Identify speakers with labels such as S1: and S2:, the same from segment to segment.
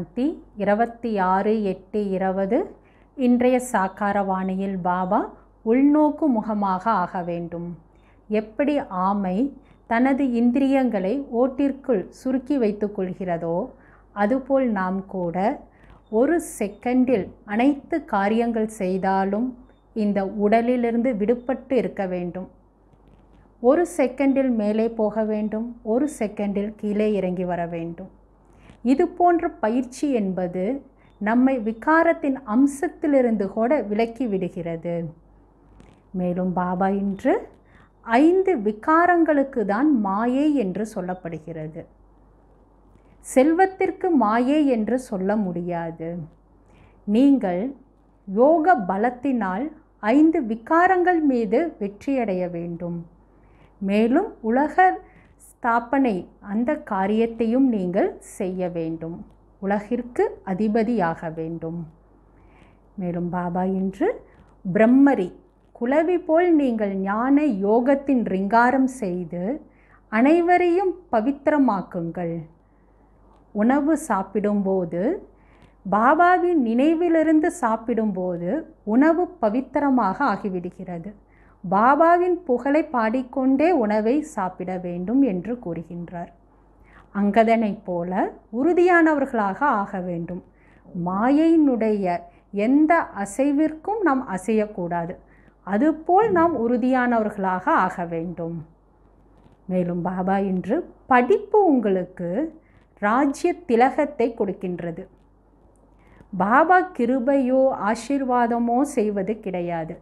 S1: சாந்தி இருபத்தி ஆறு எட்டு இருபது இன்றைய சாக்காரவாணியில் பாபா உள்நோக்கு முகமாக ஆக வேண்டும் எப்படி ஆமை தனது இந்திரியங்களை ஓட்டிற்குள் சுருக்கி வைத்துக்கொள்கிறதோ அதுபோல் நாம் கூட ஒரு செகண்டில் அனைத்து காரியங்கள் செய்தாலும் இந்த உடலிலிருந்து விடுபட்டு இருக்க வேண்டும் ஒரு செகண்டில் மேலே போக வேண்டும் ஒரு செகண்டில் கீழே இறங்கி வர வேண்டும் இது போன்ற பயிற்சி என்பது நம்மை விகாரத்தின் அம்சத்திலிருந்து கூட விலக்கி விடுகிறது மேலும் பாபா இன்று ஐந்து விகாரங்களுக்கு தான் மாயை என்று சொல்லப்படுகிறது செல்வத்திற்கு மாயை என்று சொல்ல முடியாது நீங்கள் யோக பலத்தினால் ஐந்து விகாரங்கள் மீது வெற்றியடைய வேண்டும் மேலும் உலக ஸ்தாபனை அந்த காரியத்தையும் நீங்கள் செய்ய வேண்டும் உலகிற்கு அதிபதியாக வேண்டும் மேலும் பாபா இன்று பிரம்மரி குலவி போல் நீங்கள் ஞான யோகத்தின் ரிங்காரம் செய்து அனைவரையும் பவித்திரமாக்குங்கள் உணவு சாப்பிடும்போது பாபாவின் நினைவிலிருந்து சாப்பிடும்போது உணவு பவித்திரமாக ஆகிவிடுகிறது பாபாவின் புகழை பாடிக்கொண்டே உணவை சாப்பிட வேண்டும் என்று கூறுகின்றார் அங்கதனைப் போல உறுதியானவர்களாக ஆக வேண்டும் மாயையினுடைய எந்த அசைவிற்கும் நாம் அசையக்கூடாது அதுபோல் நாம் உறுதியானவர்களாக ஆக வேண்டும் மேலும் பாபா இன்று படிப்பு உங்களுக்கு ராஜ்ய திலகத்தை கொடுக்கின்றது பாபா கிருபையோ ஆசீர்வாதமோ செய்வது கிடையாது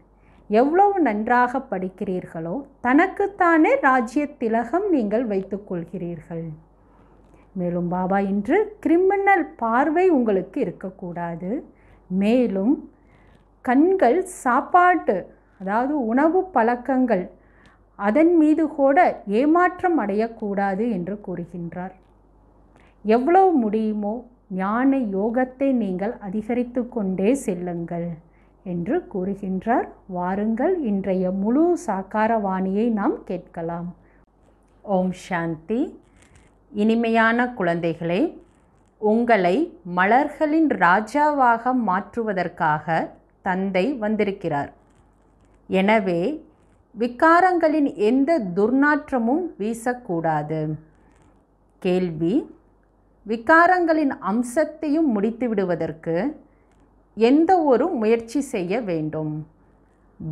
S1: எவ்வளவு நன்றாக படிக்கிறீர்களோ தனக்குத்தானே ராஜ்ய திலகம் நீங்கள் வைத்துக்கொள்கிறீர்கள் மேலும் பாபா இன்று கிரிமினல் பார்வை உங்களுக்கு இருக்கக்கூடாது மேலும் கண்கள் சாப்பாட்டு அதாவது உணவு பழக்கங்கள் அதன் மீது கூட ஏமாற்றம் அடையக்கூடாது என்று கூறுகின்றார் எவ்வளவு முடியுமோ ஞான யோகத்தை நீங்கள் அதிகரித்து கொண்டே செல்லுங்கள் என்று கூறுகின்றார் வாருங்கள் இன்றைய முழு சாக்காரவாணியை நாம் கேட்கலாம் ஓம் சாந்தி இனிமையான குழந்தைகளே உங்களை மலர்களின் ராஜாவாக மாற்றுவதற்காக தந்தை வந்திருக்கிறார் எனவே விக்காரங்களின் எந்த துர்நாற்றமும் வீசக்கூடாது கேள்வி விக்காரங்களின் அம்சத்தையும் முடித்து விடுவதற்கு எந்த ஒரு முயற்சி செய்ய வேண்டும்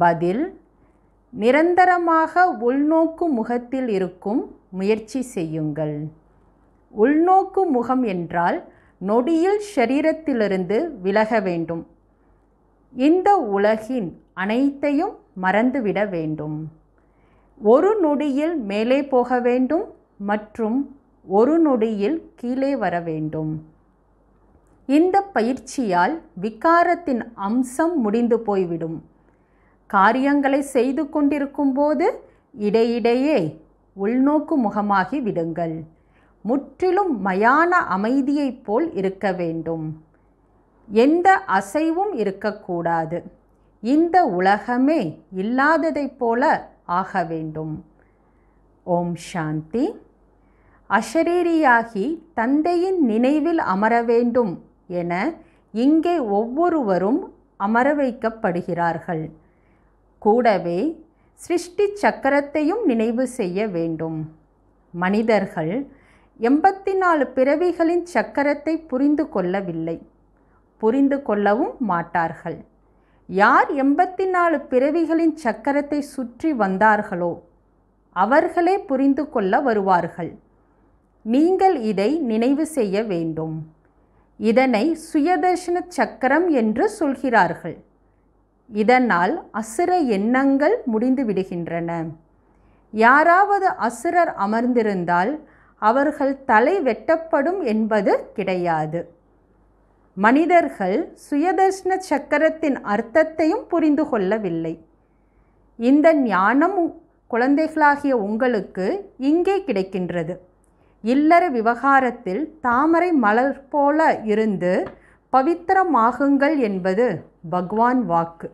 S1: பதில் நிரந்தரமாக உள்நோக்கு முகத்தில் இருக்கும் முயற்சி செய்யுங்கள் உள்நோக்கு முகம் என்றால் நொடியில் ஷரீரத்திலிருந்து விலக வேண்டும் இந்த உலகின் அனைத்தையும் மறந்துவிட வேண்டும் ஒரு நொடியில் மேலே போக வேண்டும் மற்றும் ஒரு நொடியில் கீழே வர வேண்டும் இந்த பயிற்சியால் விகாரத்தின் அம்சம் முடிந்து போய்விடும் காரியங்களை செய்து கொண்டிருக்கும் போது இடையிடையே உள்நோக்கு முகமாகி விடுங்கள் முற்றிலும் மயான அமைதியைப் போல் இருக்க வேண்டும் எந்த அசைவும் இருக்கக்கூடாது இந்த உலகமே இல்லாததைப் போல ஆக வேண்டும் ஓம் சாந்தி அஷரீரியாகி தந்தையின் நினைவில் அமர வேண்டும் என இங்கே ஒவ்வொருவரும் அமர வைக்கப்படுகிறார்கள் கூடவே சிருஷ்டி சக்கரத்தையும் நினைவு செய்ய வேண்டும் மனிதர்கள் எண்பத்தி நாலு பிறவிகளின் சக்கரத்தை புரிந்து கொள்ளவில்லை புரிந்து கொள்ளவும் மாட்டார்கள் யார் எண்பத்தி நாலு பிறவிகளின் சக்கரத்தை சுற்றி வந்தார்களோ அவர்களே புரிந்து கொள்ள வருவார்கள் நீங்கள் இதை நினைவு செய்ய வேண்டும் இதனை சுயதர்ஷன சக்கரம் என்று சொல்கிறார்கள் இதனால் அசுர எண்ணங்கள் முடிந்து விடுகின்றன யாராவது அசுரர் அமர்ந்திருந்தால் அவர்கள் தலை வெட்டப்படும் என்பது கிடையாது மனிதர்கள் சுயதர்ஷன சக்கரத்தின் அர்த்தத்தையும் புரிந்து கொள்ளவில்லை இந்த ஞானம் குழந்தைகளாகிய உங்களுக்கு இங்கே கிடைக்கின்றது இல்லற விவகாரத்தில் தாமரை மலர் போல இருந்து பவித்திரமாகுங்கள் என்பது பகவான் வாக்கு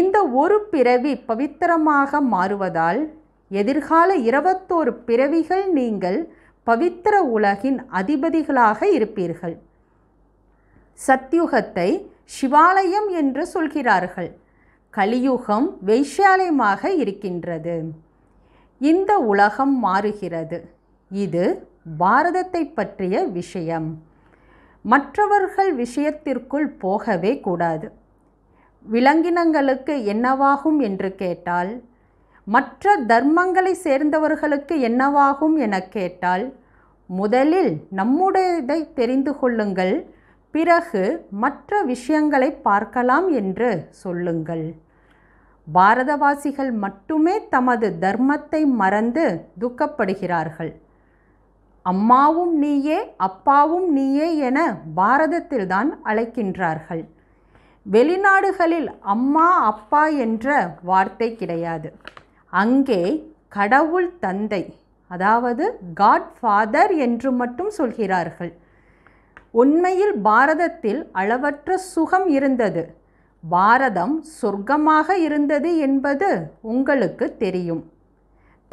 S1: இந்த ஒரு பிறவி பவித்திரமாக மாறுவதால் எதிர்கால இருபத்தோரு பிறவிகள் நீங்கள் பவித்திர உலகின் அதிபதிகளாக இருப்பீர்கள் சத்யுகத்தை சிவாலயம் என்று சொல்கிறார்கள் கலியுகம் வைஷாலயமாக இருக்கின்றது இந்த உலகம் மாறுகிறது இது பாரதத்தை பற்றிய விஷயம் மற்றவர்கள் விஷயத்திற்குள் போகவே கூடாது விலங்கினங்களுக்கு என்னவாகும் என்று கேட்டால் மற்ற தர்மங்களை சேர்ந்தவர்களுக்கு என்னவாகும் என கேட்டால் முதலில் நம்முடையதை தெரிந்து கொள்ளுங்கள் பிறகு மற்ற விஷயங்களை பார்க்கலாம் என்று சொல்லுங்கள் பாரதவாசிகள் மட்டுமே தமது தர்மத்தை மறந்து துக்கப்படுகிறார்கள் அம்மாவும் நீயே அப்பாவும் நீயே என பாரதத்தில்தான் அழைக்கின்றார்கள் வெளிநாடுகளில் அம்மா அப்பா என்ற வார்த்தை கிடையாது அங்கே கடவுள் தந்தை அதாவது காட் ஃபாதர் என்று மட்டும் சொல்கிறார்கள் உண்மையில் பாரதத்தில் அளவற்ற சுகம் இருந்தது பாரதம் சொர்க்கமாக இருந்தது என்பது உங்களுக்கு தெரியும்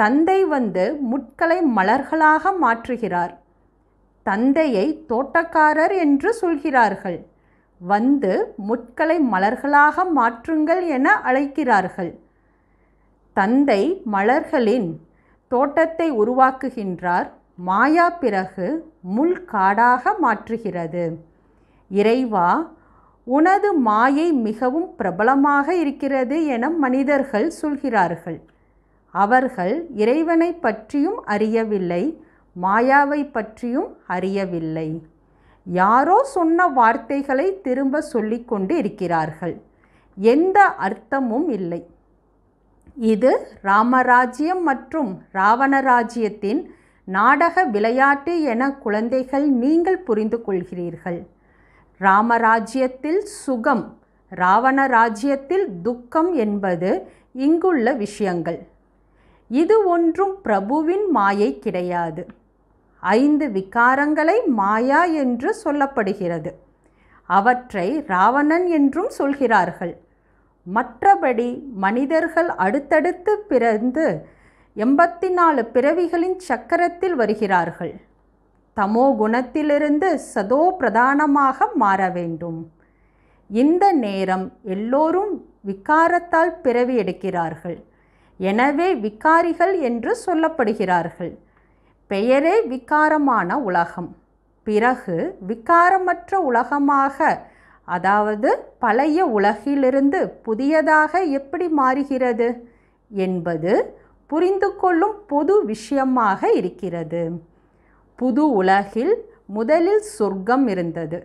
S1: தந்தை வந்து முட்களை மலர்களாக மாற்றுகிறார் தந்தையை தோட்டக்காரர் என்று சொல்கிறார்கள் வந்து முட்களை மலர்களாக மாற்றுங்கள் என அழைக்கிறார்கள் தந்தை மலர்களின் தோட்டத்தை உருவாக்குகின்றார் மாயா பிறகு முள் காடாக மாற்றுகிறது இறைவா உனது மாயை மிகவும் பிரபலமாக இருக்கிறது என மனிதர்கள் சொல்கிறார்கள் அவர்கள் இறைவனை பற்றியும் அறியவில்லை மாயாவை பற்றியும் அறியவில்லை யாரோ சொன்ன வார்த்தைகளை திரும்ப சொல்லிக்கொண்டு இருக்கிறார்கள் எந்த அர்த்தமும் இல்லை இது ராமராஜ்யம் மற்றும் ராவணராஜ்யத்தின் நாடக விளையாட்டு என குழந்தைகள் நீங்கள் புரிந்து கொள்கிறீர்கள் ராமராஜ்யத்தில் சுகம் ராவணராஜ்யத்தில் துக்கம் என்பது இங்குள்ள விஷயங்கள் இது ஒன்றும் பிரபுவின் மாயை கிடையாது ஐந்து விகாரங்களை மாயா என்று சொல்லப்படுகிறது அவற்றை ராவணன் என்றும் சொல்கிறார்கள் மற்றபடி மனிதர்கள் அடுத்தடுத்து பிறந்து எண்பத்தி நாலு பிறவிகளின் சக்கரத்தில் வருகிறார்கள் தமோ குணத்திலிருந்து சதோ பிரதானமாக மாற வேண்டும் இந்த நேரம் எல்லோரும் விகாரத்தால் பிறவி எடுக்கிறார்கள் எனவே விகாரிகள் என்று சொல்லப்படுகிறார்கள் பெயரே விகாரமான உலகம் பிறகு விகாரமற்ற உலகமாக அதாவது பழைய உலகிலிருந்து புதியதாக எப்படி மாறுகிறது என்பது புரிந்து கொள்ளும் பொது விஷயமாக இருக்கிறது புது உலகில் முதலில் சொர்க்கம் இருந்தது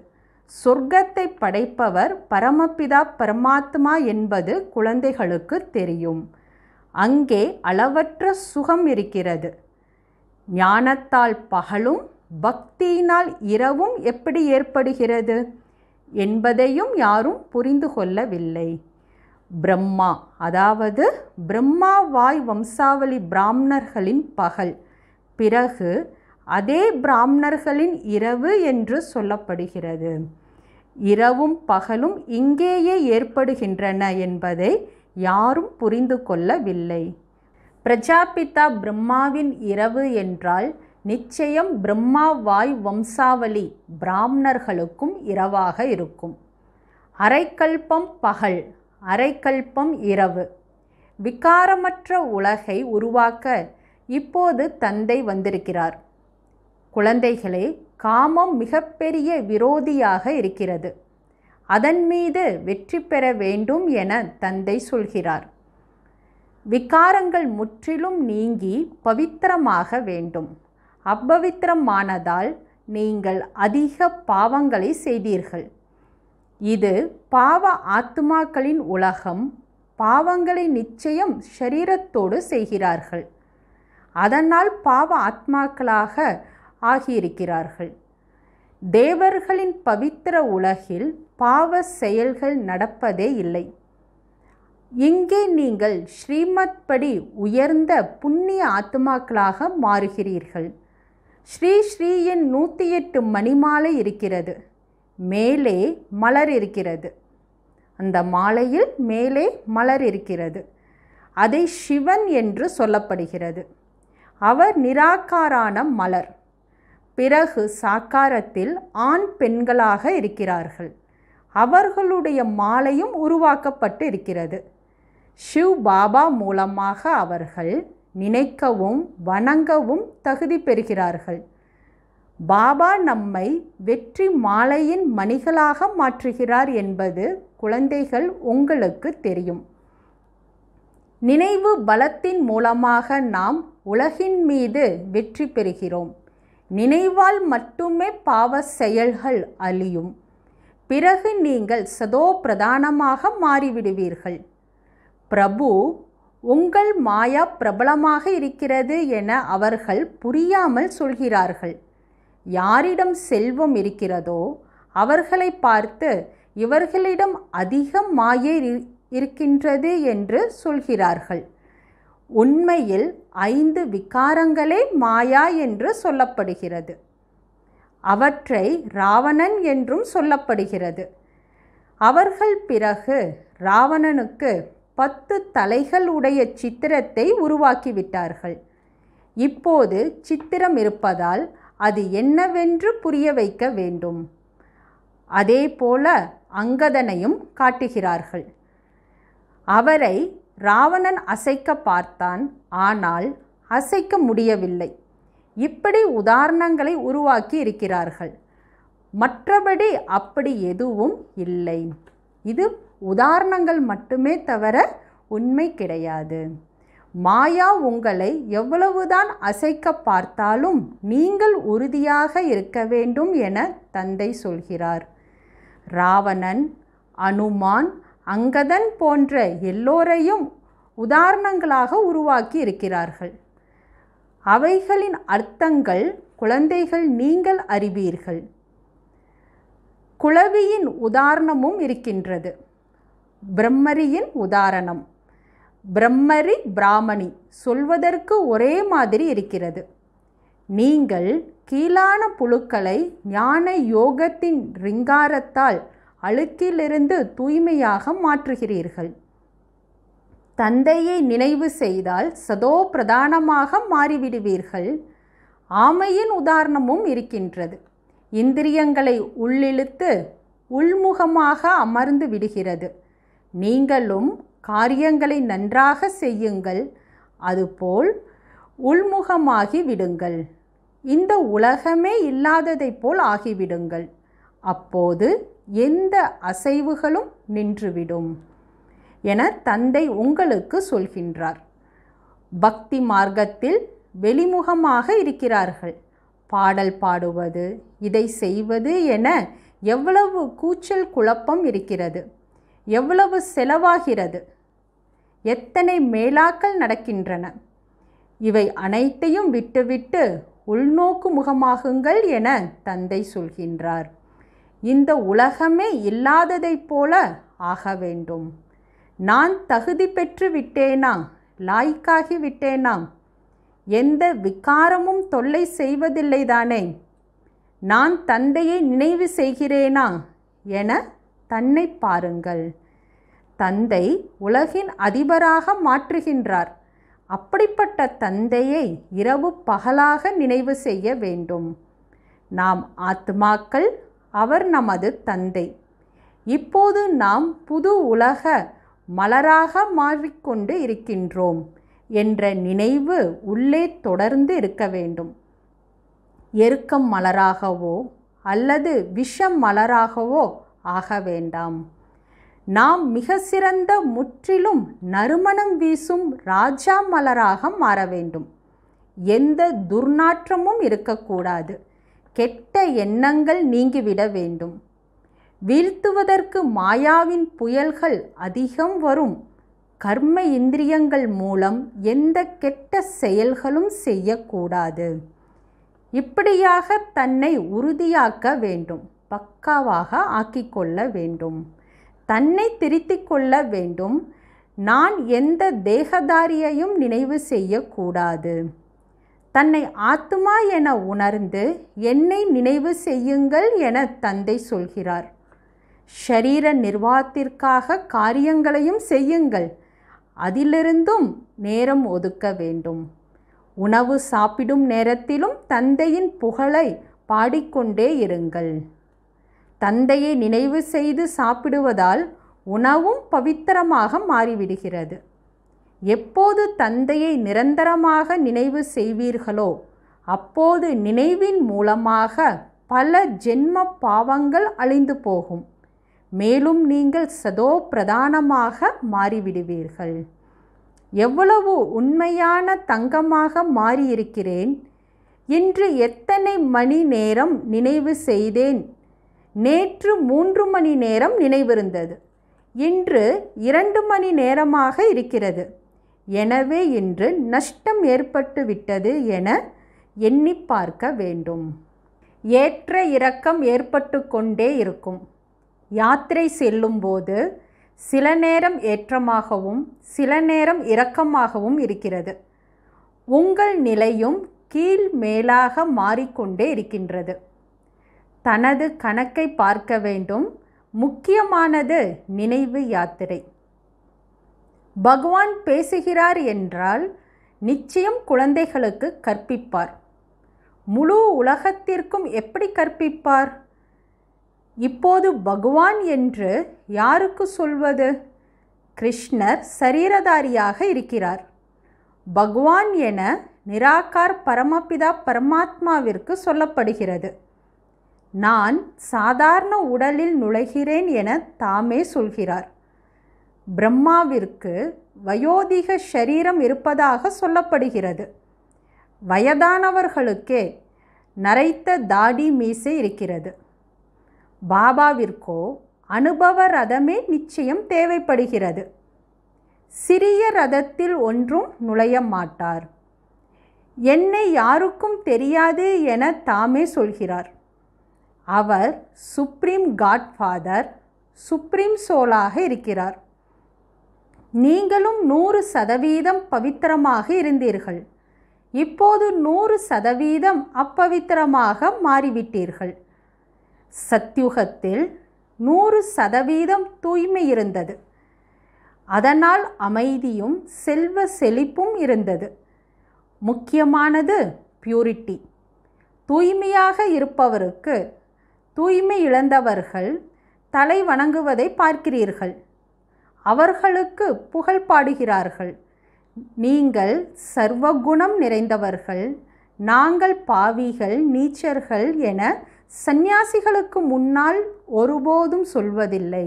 S1: சொர்க்கத்தை படைப்பவர் பரமபிதா பரமாத்மா என்பது குழந்தைகளுக்கு தெரியும் அங்கே அளவற்ற சுகம் இருக்கிறது ஞானத்தால் பகலும் பக்தியினால் இரவும் எப்படி ஏற்படுகிறது என்பதையும் யாரும் புரிந்து கொள்ளவில்லை பிரம்மா அதாவது பிரம்மா வாய் வம்சாவளி பிராமணர்களின் பகல் பிறகு அதே பிராமணர்களின் இரவு என்று சொல்லப்படுகிறது இரவும் பகலும் இங்கேயே ஏற்படுகின்றன என்பதை யாரும் புரிந்து கொள்ளவில்லை பிரஜாபிதா பிரம்மாவின் இரவு என்றால் நிச்சயம் பிரம்மா வாய் வம்சாவளி பிராமணர்களுக்கும் இரவாக இருக்கும் அரைக்கல்பம் பகல் அரைக்கல்பம் இரவு விகாரமற்ற உலகை உருவாக்க இப்போது தந்தை வந்திருக்கிறார் குழந்தைகளே காமம் மிகப்பெரிய விரோதியாக இருக்கிறது அதன் மீது வெற்றி பெற வேண்டும் என தந்தை சொல்கிறார் விகாரங்கள் முற்றிலும் நீங்கி பவித்திரமாக வேண்டும் அப்பவித்திரமானதால் நீங்கள் அதிக பாவங்களை செய்தீர்கள் இது பாவ ஆத்மாக்களின் உலகம் பாவங்களை நிச்சயம் ஷரீரத்தோடு செய்கிறார்கள் அதனால் பாவ ஆத்மாக்களாக ஆகியிருக்கிறார்கள் தேவர்களின் பவித்திர உலகில் பாவ செயல்கள் நடப்பதே இல்லை இங்கே நீங்கள் ஸ்ரீமத் படி உயர்ந்த புண்ணிய ஆத்மாக்களாக மாறுகிறீர்கள் ஸ்ரீ ஸ்ரீயின் நூற்றி எட்டு மணிமாலை இருக்கிறது மேலே மலர் இருக்கிறது அந்த மாலையில் மேலே மலர் இருக்கிறது அதை சிவன் என்று சொல்லப்படுகிறது அவர் நிராகாரான மலர் பிறகு சாக்காரத்தில் ஆண் பெண்களாக இருக்கிறார்கள் அவர்களுடைய மாலையும் உருவாக்கப்பட்டு இருக்கிறது ஷிவ் பாபா மூலமாக அவர்கள் நினைக்கவும் வணங்கவும் தகுதி பெறுகிறார்கள் பாபா நம்மை வெற்றி மாலையின் மணிகளாக மாற்றுகிறார் என்பது குழந்தைகள் உங்களுக்கு தெரியும் நினைவு பலத்தின் மூலமாக நாம் உலகின் மீது வெற்றி பெறுகிறோம் நினைவால் மட்டுமே பாவ செயல்கள் அழியும் பிறகு நீங்கள் சதோ பிரதானமாக மாறிவிடுவீர்கள் பிரபு உங்கள் மாயா பிரபலமாக இருக்கிறது என அவர்கள் புரியாமல் சொல்கிறார்கள் யாரிடம் செல்வம் இருக்கிறதோ அவர்களை பார்த்து இவர்களிடம் அதிக மாயை இருக்கின்றது என்று சொல்கிறார்கள் உண்மையில் ஐந்து விகாரங்களே மாயா என்று சொல்லப்படுகிறது அவற்றை ராவணன் என்றும் சொல்லப்படுகிறது அவர்கள் பிறகு ராவணனுக்கு பத்து தலைகள் உடைய சித்திரத்தை உருவாக்கிவிட்டார்கள் இப்போது சித்திரம் இருப்பதால் அது என்னவென்று புரிய வைக்க வேண்டும் அதேபோல அங்கதனையும் காட்டுகிறார்கள் அவரை ராவணன் அசைக்க பார்த்தான் ஆனால் அசைக்க முடியவில்லை இப்படி உதாரணங்களை உருவாக்கி இருக்கிறார்கள் மற்றபடி அப்படி எதுவும் இல்லை இது உதாரணங்கள் மட்டுமே தவிர உண்மை கிடையாது மாயா உங்களை எவ்வளவுதான் அசைக்க பார்த்தாலும் நீங்கள் உறுதியாக இருக்க வேண்டும் என தந்தை சொல்கிறார் ராவணன் அனுமான் அங்கதன் போன்ற எல்லோரையும் உதாரணங்களாக உருவாக்கி இருக்கிறார்கள் அவைகளின் அர்த்தங்கள் குழந்தைகள் நீங்கள் அறிவீர்கள் குளவியின் உதாரணமும் இருக்கின்றது பிரம்மரியின் உதாரணம் பிரம்மரி பிராமணி சொல்வதற்கு ஒரே மாதிரி இருக்கிறது நீங்கள் கீழான புழுக்களை ஞான யோகத்தின் ரிங்காரத்தால் அழுக்கிலிருந்து தூய்மையாக மாற்றுகிறீர்கள் தந்தையை நினைவு செய்தால் சதோ பிரதானமாக மாறிவிடுவீர்கள் ஆமையின் உதாரணமும் இருக்கின்றது இந்திரியங்களை உள்ளிழுத்து உள்முகமாக அமர்ந்து விடுகிறது நீங்களும் காரியங்களை நன்றாக செய்யுங்கள் அதுபோல் உள்முகமாகி விடுங்கள் இந்த உலகமே இல்லாததைப் போல் ஆகிவிடுங்கள் அப்போது எந்த அசைவுகளும் நின்றுவிடும் என தந்தை உங்களுக்கு சொல்கின்றார் பக்தி மார்க்கத்தில் வெளிமுகமாக இருக்கிறார்கள் பாடல் பாடுவது இதை செய்வது என எவ்வளவு கூச்சல் குழப்பம் இருக்கிறது எவ்வளவு செலவாகிறது எத்தனை மேலாக்கள் நடக்கின்றன இவை அனைத்தையும் விட்டுவிட்டு உள்நோக்கு முகமாகுங்கள் என தந்தை சொல்கின்றார் இந்த உலகமே இல்லாததைப் போல ஆக வேண்டும் நான் தகுதி பெற்று விட்டேனா லாய்க்காகி விட்டேனாம் எந்த விகாரமும் தொல்லை செய்வதில்லைதானே நான் தந்தையை நினைவு செய்கிறேனா என தன்னை பாருங்கள் தந்தை உலகின் அதிபராக மாற்றுகின்றார் அப்படிப்பட்ட தந்தையை இரவு பகலாக நினைவு செய்ய வேண்டும் நாம் ஆத்மாக்கள் அவர் நமது தந்தை இப்போது நாம் புது உலக மலராக மாறிக்கொண்டு இருக்கின்றோம் என்ற நினைவு உள்ளே தொடர்ந்து இருக்க வேண்டும் எருக்கம் மலராகவோ அல்லது விஷம் மலராகவோ ஆக வேண்டாம் நாம் மிக சிறந்த முற்றிலும் நறுமணம் வீசும் ராஜா மலராக மாற வேண்டும் எந்த துர்நாற்றமும் இருக்கக்கூடாது கெட்ட எண்ணங்கள் நீங்கிவிட வேண்டும் வீழ்த்துவதற்கு மாயாவின் புயல்கள் அதிகம் வரும் கர்ம இந்திரியங்கள் மூலம் எந்த கெட்ட செயல்களும் செய்யக்கூடாது இப்படியாக தன்னை உறுதியாக்க வேண்டும் பக்காவாக ஆக்கிக்கொள்ள வேண்டும் தன்னை திருத்திக் கொள்ள வேண்டும் நான் எந்த தேகதாரியையும் நினைவு செய்யக்கூடாது தன்னை ஆத்துமா என உணர்ந்து என்னை நினைவு செய்யுங்கள் என தந்தை சொல்கிறார் ஷரீர நிர்வாகத்திற்காக காரியங்களையும் செய்யுங்கள் அதிலிருந்தும் நேரம் ஒதுக்க வேண்டும் உணவு சாப்பிடும் நேரத்திலும் தந்தையின் புகழை பாடிக்கொண்டே இருங்கள் தந்தையை நினைவு செய்து சாப்பிடுவதால் உணவும் பவித்திரமாக மாறிவிடுகிறது எப்போது தந்தையை நிரந்தரமாக நினைவு செய்வீர்களோ அப்போது நினைவின் மூலமாக பல ஜென்ம பாவங்கள் அழிந்து போகும் மேலும் நீங்கள் சதோ பிரதானமாக மாறிவிடுவீர்கள் எவ்வளவு உண்மையான தங்கமாக மாறியிருக்கிறேன் இன்று எத்தனை மணி நேரம் நினைவு செய்தேன் நேற்று மூன்று மணி நேரம் நினைவிருந்தது இன்று இரண்டு மணி நேரமாக இருக்கிறது எனவே இன்று நஷ்டம் ஏற்பட்டு விட்டது என எண்ணி பார்க்க வேண்டும் ஏற்ற இரக்கம் ஏற்பட்டு கொண்டே இருக்கும் யாத்திரை செல்லும்போது சில நேரம் ஏற்றமாகவும் சில நேரம் இரக்கமாகவும் இருக்கிறது உங்கள் நிலையும் கீழ் மேலாக மாறிக்கொண்டே இருக்கின்றது தனது கணக்கை பார்க்க வேண்டும் முக்கியமானது நினைவு யாத்திரை பகவான் பேசுகிறார் என்றால் நிச்சயம் குழந்தைகளுக்கு கற்பிப்பார் முழு உலகத்திற்கும் எப்படி கற்பிப்பார் இப்போது பகவான் என்று யாருக்கு சொல்வது கிருஷ்ணர் சரீரதாரியாக இருக்கிறார் பகவான் என நிராகார் பரமபிதா பரமாத்மாவிற்கு சொல்லப்படுகிறது நான் சாதாரண உடலில் நுழைகிறேன் என தாமே சொல்கிறார் பிரம்மாவிற்கு வயோதிக ஷரீரம் இருப்பதாக சொல்லப்படுகிறது வயதானவர்களுக்கே நரைத்த தாடி மீசை இருக்கிறது பாபாவிற்கோ அனுபவ ரதமே நிச்சயம் தேவைப்படுகிறது சிறிய ரதத்தில் ஒன்றும் நுழைய மாட்டார் என்னை யாருக்கும் தெரியாது என தாமே சொல்கிறார் அவர் சுப்ரீம் காட்ஃபாதர் சுப்ரீம் சோலாக இருக்கிறார் நீங்களும் நூறு சதவீதம் பவித்திரமாக இருந்தீர்கள் இப்போது நூறு சதவீதம் அப்பவித்திரமாக மாறிவிட்டீர்கள் சத்யுகத்தில் நூறு சதவீதம் தூய்மை இருந்தது அதனால் அமைதியும் செல்வ செழிப்பும் இருந்தது முக்கியமானது பியூரிட்டி தூய்மையாக இருப்பவருக்கு தூய்மை இழந்தவர்கள் தலை வணங்குவதை பார்க்கிறீர்கள் அவர்களுக்கு புகழ் பாடுகிறார்கள் நீங்கள் சர்வகுணம் நிறைந்தவர்கள் நாங்கள் பாவிகள் நீச்சர்கள் என சந்நியாசிகளுக்கு முன்னால் ஒருபோதும் சொல்வதில்லை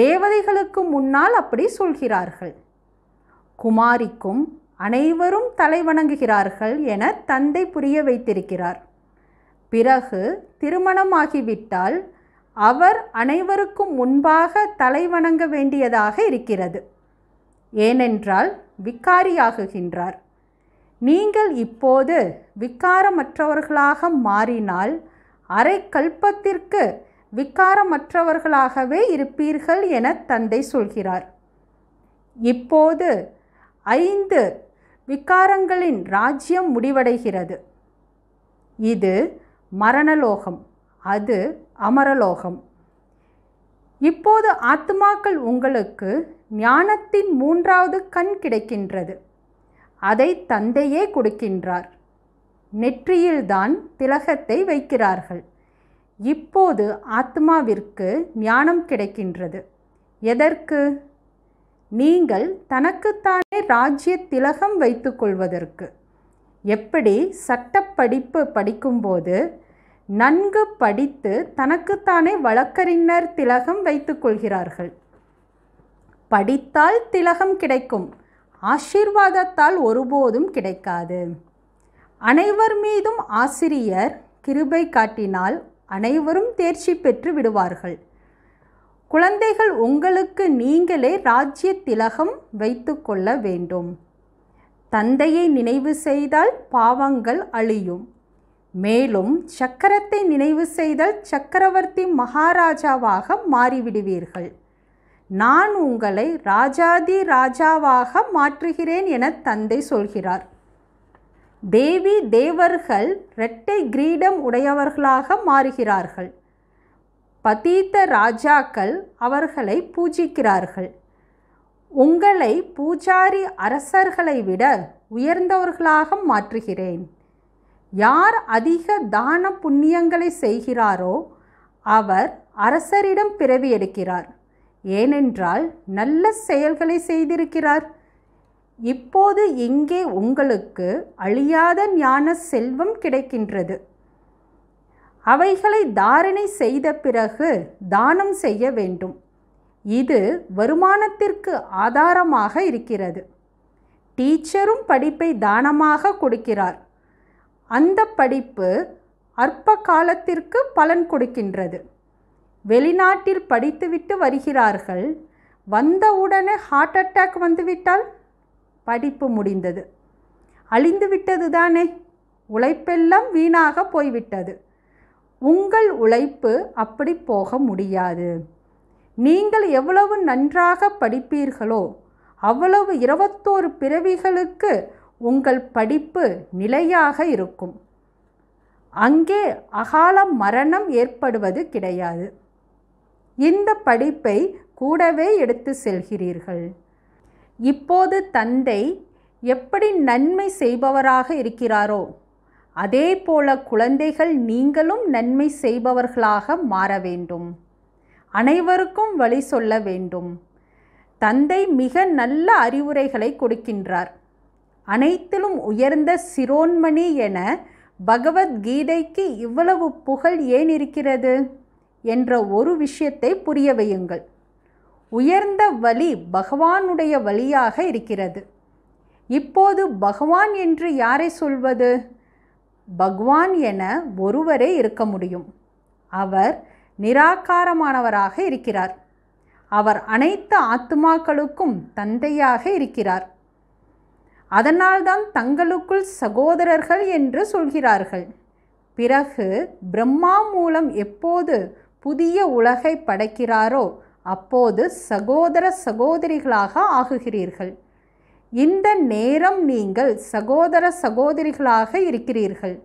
S1: தேவதைகளுக்கு முன்னால் அப்படி சொல்கிறார்கள் குமாரிக்கும் அனைவரும் தலை வணங்குகிறார்கள் என தந்தை புரிய வைத்திருக்கிறார் பிறகு திருமணமாகிவிட்டால் அவர் அனைவருக்கும் முன்பாக தலை வணங்க வேண்டியதாக இருக்கிறது ஏனென்றால் விக்காரியாகுகின்றார் நீங்கள் இப்போது விக்காரமற்றவர்களாக மாறினால் அரை கல்பத்திற்கு விக்காரமற்றவர்களாகவே இருப்பீர்கள் என தந்தை சொல்கிறார் இப்போது ஐந்து விக்காரங்களின் ராஜ்யம் முடிவடைகிறது இது மரணலோகம் அது அமரலோகம் இப்போது ஆத்மாக்கள் உங்களுக்கு ஞானத்தின் மூன்றாவது கண் கிடைக்கின்றது அதை தந்தையே கொடுக்கின்றார் நெற்றியில்தான் திலகத்தை வைக்கிறார்கள் இப்போது ஆத்மாவிற்கு ஞானம் கிடைக்கின்றது எதற்கு நீங்கள் தனக்குத்தானே ராஜ்ய திலகம் வைத்துக்கொள்வதற்கு எப்படி சட்டப்படிப்பு படிக்கும்போது நன்கு படித்து தனக்குத்தானே வழக்கறிஞர் திலகம் வைத்துக்கொள்கிறார்கள் படித்தால் திலகம் கிடைக்கும் ஆசீர்வாதத்தால் ஒருபோதும் கிடைக்காது அனைவர் மீதும் ஆசிரியர் கிருபை காட்டினால் அனைவரும் தேர்ச்சி பெற்று விடுவார்கள் குழந்தைகள் உங்களுக்கு நீங்களே ராஜ்ய திலகம் வைத்து கொள்ள வேண்டும் தந்தையை நினைவு செய்தால் பாவங்கள் அழியும் மேலும் சக்கரத்தை நினைவு செய்தால் சக்கரவர்த்தி மகாராஜாவாக மாறிவிடுவீர்கள் நான் உங்களை ராஜாதி ராஜாவாக மாற்றுகிறேன் என தந்தை சொல்கிறார் தேவி தேவர்கள் இரட்டை கிரீடம் உடையவர்களாக மாறுகிறார்கள் பதீத்த ராஜாக்கள் அவர்களை பூஜிக்கிறார்கள் உங்களை பூஜாரி அரசர்களை விட உயர்ந்தவர்களாக மாற்றுகிறேன் யார் அதிக தான புண்ணியங்களை செய்கிறாரோ அவர் அரசரிடம் பிறவி எடுக்கிறார் ஏனென்றால் நல்ல செயல்களை செய்திருக்கிறார் இப்போது இங்கே உங்களுக்கு அழியாத ஞான செல்வம் கிடைக்கின்றது அவைகளை தாரணை செய்த பிறகு தானம் செய்ய வேண்டும் இது வருமானத்திற்கு ஆதாரமாக இருக்கிறது டீச்சரும் படிப்பை தானமாக கொடுக்கிறார் அந்த படிப்பு அற்ப காலத்திற்கு பலன் கொடுக்கின்றது வெளிநாட்டில் படித்துவிட்டு வருகிறார்கள் வந்தவுடனே ஹார்ட் அட்டாக் வந்துவிட்டால் படிப்பு முடிந்தது அழிந்து விட்டது தானே உழைப்பெல்லாம் வீணாக போய்விட்டது உங்கள் உழைப்பு அப்படி போக முடியாது நீங்கள் எவ்வளவு நன்றாக படிப்பீர்களோ அவ்வளவு இருபத்தோரு பிறவிகளுக்கு உங்கள் படிப்பு நிலையாக இருக்கும் அங்கே அகால மரணம் ஏற்படுவது கிடையாது இந்த படிப்பை கூடவே எடுத்து செல்கிறீர்கள் இப்போது தந்தை எப்படி நன்மை செய்பவராக இருக்கிறாரோ அதே போல குழந்தைகள் நீங்களும் நன்மை செய்பவர்களாக மாற வேண்டும் அனைவருக்கும் வழி சொல்ல வேண்டும் தந்தை மிக நல்ல அறிவுரைகளை கொடுக்கின்றார் அனைத்திலும் உயர்ந்த சிரோன்மணி என பகவத்கீதைக்கு இவ்வளவு புகழ் ஏன் இருக்கிறது என்ற ஒரு விஷயத்தை புரிய வையுங்கள் உயர்ந்த வழி பகவானுடைய வழியாக இருக்கிறது இப்போது பகவான் என்று யாரை சொல்வது பகவான் என ஒருவரே இருக்க முடியும் அவர் நிராகாரமானவராக இருக்கிறார் அவர் அனைத்து ஆத்மாக்களுக்கும் தந்தையாக இருக்கிறார் அதனால்தான் தங்களுக்குள் சகோதரர்கள் என்று சொல்கிறார்கள் பிறகு பிரம்மா மூலம் எப்போது புதிய உலகை படைக்கிறாரோ அப்போது சகோதர சகோதரிகளாக ஆகுகிறீர்கள் இந்த நேரம் நீங்கள் சகோதர சகோதரிகளாக இருக்கிறீர்கள்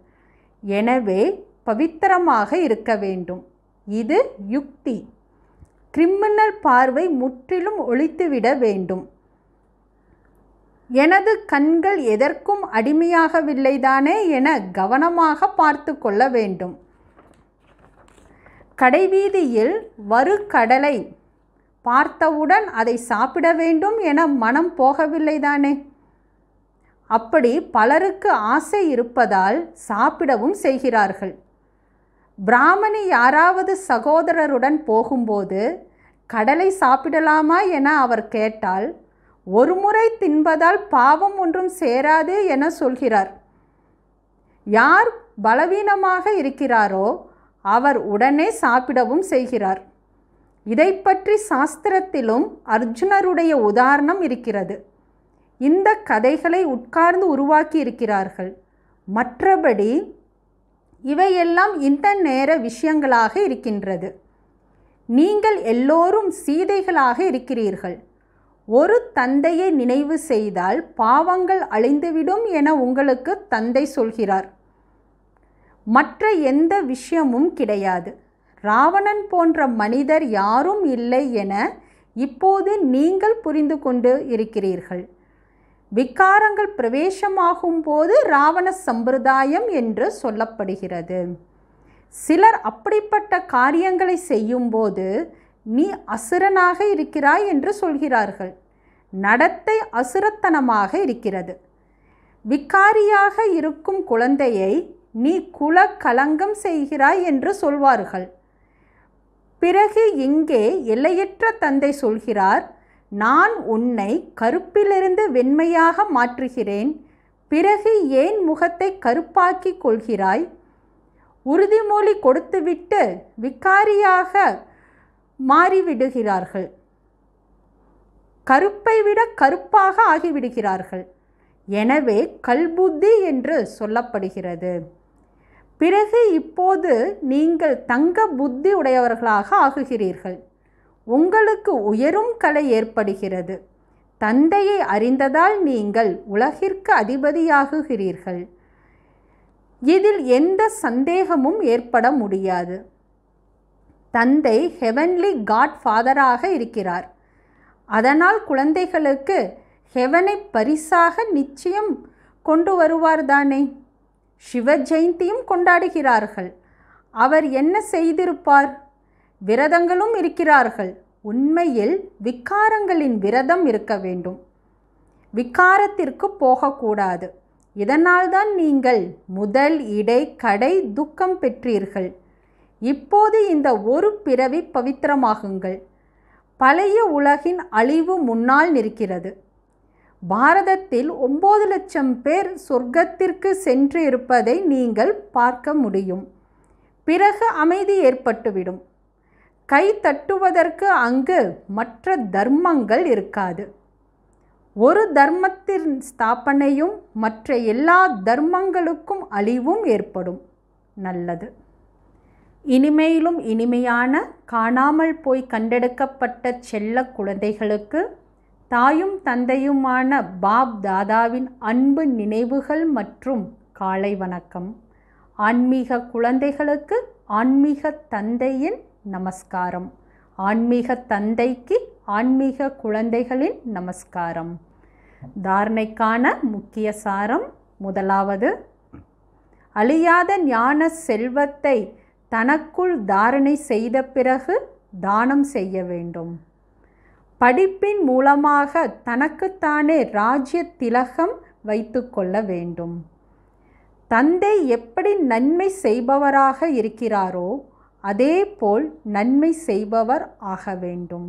S1: எனவே பவித்திரமாக இருக்க வேண்டும் இது யுக்தி கிரிமினல் பார்வை முற்றிலும் ஒழித்துவிட வேண்டும் எனது கண்கள் எதற்கும் அடிமையாகவில்லைதானே என கவனமாக பார்த்து கொள்ள வேண்டும் கடைவீதியில் வறு கடலை பார்த்தவுடன் அதை சாப்பிட வேண்டும் என மனம் போகவில்லை தானே அப்படி பலருக்கு ஆசை இருப்பதால் சாப்பிடவும் செய்கிறார்கள் பிராமணி யாராவது சகோதரருடன் போகும்போது கடலை சாப்பிடலாமா என அவர் கேட்டால் ஒருமுறை தின்பதால் பாவம் ஒன்றும் சேராது என சொல்கிறார் யார் பலவீனமாக இருக்கிறாரோ அவர் உடனே சாப்பிடவும் செய்கிறார் இதை பற்றி சாஸ்திரத்திலும் அர்ஜுனருடைய உதாரணம் இருக்கிறது இந்த கதைகளை உட்கார்ந்து உருவாக்கி இருக்கிறார்கள் மற்றபடி இவையெல்லாம் இந்த நேர விஷயங்களாக இருக்கின்றது நீங்கள் எல்லோரும் சீதைகளாக இருக்கிறீர்கள் ஒரு தந்தையை நினைவு செய்தால் பாவங்கள் அழிந்துவிடும் என உங்களுக்கு தந்தை சொல்கிறார் மற்ற எந்த விஷயமும் கிடையாது ராவணன் போன்ற மனிதர் யாரும் இல்லை என இப்போது நீங்கள் புரிந்து கொண்டு இருக்கிறீர்கள் விக்காரங்கள் பிரவேசமாகும் போது ராவண சம்பிரதாயம் என்று சொல்லப்படுகிறது சிலர் அப்படிப்பட்ட காரியங்களை செய்யும்போது நீ அசுரனாக இருக்கிறாய் என்று சொல்கிறார்கள் நடத்தை அசுரத்தனமாக இருக்கிறது விக்காரியாக இருக்கும் குழந்தையை நீ குல கலங்கம் செய்கிறாய் என்று சொல்வார்கள் பிறகு இங்கே எல்லையற்ற தந்தை சொல்கிறார் நான் உன்னை கருப்பிலிருந்து வெண்மையாக மாற்றுகிறேன் பிறகு ஏன் முகத்தை கருப்பாக்கி கொள்கிறாய் உறுதிமொழி கொடுத்துவிட்டு விக்காரியாக மாறிவிடுகிறார்கள் கருப்பை விட கருப்பாக ஆகிவிடுகிறார்கள் எனவே கல்புத்தி என்று சொல்லப்படுகிறது பிறகு இப்போது நீங்கள் தங்க புத்தி உடையவர்களாக ஆகுகிறீர்கள் உங்களுக்கு உயரும் கலை ஏற்படுகிறது தந்தையை அறிந்ததால் நீங்கள் உலகிற்கு அதிபதியாகுகிறீர்கள் இதில் எந்த சந்தேகமும் ஏற்பட முடியாது தந்தை ஹெவன்லி காட் ஃபாதராக இருக்கிறார் அதனால் குழந்தைகளுக்கு ஹெவனை பரிசாக நிச்சயம் கொண்டு வருவார்தானே சிவ ஜெயந்தியும் கொண்டாடுகிறார்கள் அவர் என்ன செய்திருப்பார் விரதங்களும் இருக்கிறார்கள் உண்மையில் விக்காரங்களின் விரதம் இருக்க வேண்டும் விக்காரத்திற்கு போகக்கூடாது இதனால்தான் நீங்கள் முதல் இடை கடை துக்கம் பெற்றீர்கள் இப்போது இந்த ஒரு பிறவி பவித்திரமாகுங்கள் பழைய உலகின் அழிவு முன்னால் நிற்கிறது பாரதத்தில் ஒம்பது லட்சம் பேர் சொர்க்கத்திற்கு சென்று இருப்பதை நீங்கள் பார்க்க முடியும் பிறகு அமைதி ஏற்பட்டுவிடும் கை தட்டுவதற்கு அங்கு மற்ற தர்மங்கள் இருக்காது ஒரு தர்மத்தின் ஸ்தாபனையும் மற்ற எல்லா தர்மங்களுக்கும் அழிவும் ஏற்படும் நல்லது இனிமையிலும் இனிமையான காணாமல் போய் கண்டெடுக்கப்பட்ட செல்ல குழந்தைகளுக்கு தாயும் தந்தையுமான பாப் தாதாவின் அன்பு நினைவுகள் மற்றும் காலை வணக்கம் ஆன்மீக குழந்தைகளுக்கு ஆன்மீக தந்தையின் நமஸ்காரம் ஆன்மீக தந்தைக்கு ஆன்மீக குழந்தைகளின் நமஸ்காரம் தாரணைக்கான முக்கிய சாரம் முதலாவது அழியாத ஞான செல்வத்தை தனக்குள் தாரணை செய்த பிறகு தானம் செய்ய வேண்டும் படிப்பின் மூலமாக தனக்குத்தானே ராஜ்ய திலகம் வைத்து கொள்ள வேண்டும் தந்தை எப்படி நன்மை செய்பவராக இருக்கிறாரோ அதே போல் நன்மை செய்பவர் ஆக வேண்டும்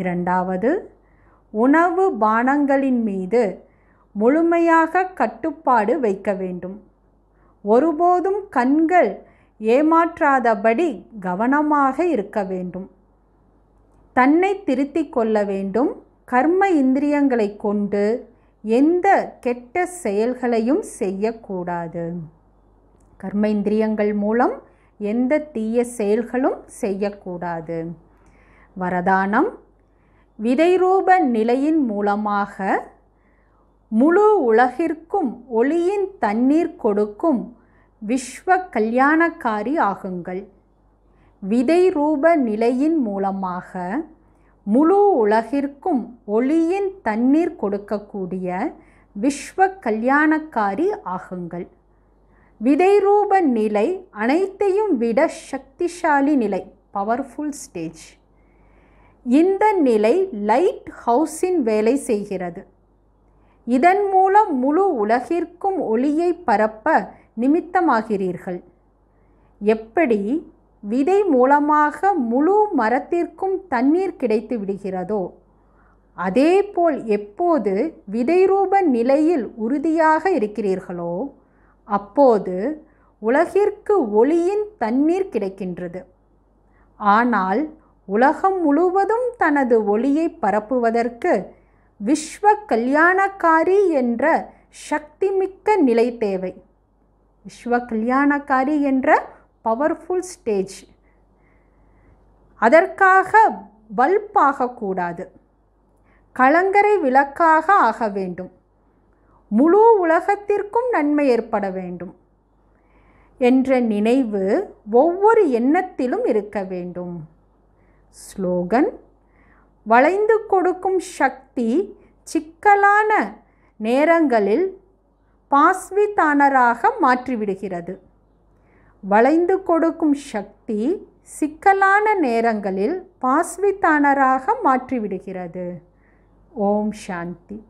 S1: இரண்டாவது உணவு பானங்களின் மீது முழுமையாக கட்டுப்பாடு வைக்க வேண்டும் ஒருபோதும் கண்கள் ஏமாற்றாதபடி கவனமாக இருக்க வேண்டும் தன்னை திருத்திக் கொள்ள வேண்டும் கர்ம இந்திரியங்களை கொண்டு எந்த கெட்ட செயல்களையும் செய்யக்கூடாது கர்ம இந்திரியங்கள் மூலம் எந்த தீய செயல்களும் செய்யக்கூடாது வரதானம் விதைரூப நிலையின் மூலமாக முழு உலகிற்கும் ஒளியின் தண்ணீர் கொடுக்கும் விஸ்வ கல்யாணக்காரி ஆகுங்கள் விதை ரூப நிலையின் மூலமாக முழு உலகிற்கும் ஒளியின் தண்ணீர் கொடுக்கக்கூடிய விஸ்வ கல்யாணக்காரி ஆகுங்கள் விதை ரூப நிலை அனைத்தையும் விட சக்திசாலி நிலை பவர்ஃபுல் ஸ்டேஜ் இந்த நிலை லைட் ஹவுஸின் வேலை செய்கிறது இதன் மூலம் முழு உலகிற்கும் ஒளியை பரப்ப நிமித்தமாகிறீர்கள் எப்படி விதை மூலமாக முழு மரத்திற்கும் தண்ணீர் கிடைத்து விடுகிறதோ அதேபோல் எப்போது விதைரூப நிலையில் உறுதியாக இருக்கிறீர்களோ அப்போது உலகிற்கு ஒளியின் தண்ணீர் கிடைக்கின்றது ஆனால் உலகம் முழுவதும் தனது ஒளியை பரப்புவதற்கு விஸ்வ கல்யாணக்காரி என்ற சக்திமிக்க நிலை தேவை விஸ்வ கல்யாணக்காரி என்ற பவர்ஃபுல் ஸ்டேஜ் அதற்காக பல்ப் ஆகக்கூடாது கலங்கரை விளக்காக ஆக வேண்டும் முழு உலகத்திற்கும் நன்மை ஏற்பட வேண்டும் என்ற நினைவு ஒவ்வொரு எண்ணத்திலும் இருக்க வேண்டும் ஸ்லோகன் வளைந்து கொடுக்கும் சக்தி சிக்கலான நேரங்களில் பாஸ்விதானராக மாற்றிவிடுகிறது வளைந்து கொடுக்கும் சக்தி சிக்கலான நேரங்களில் பாஸ்வித்தானராக மாற்றிவிடுகிறது ஓம் சாந்தி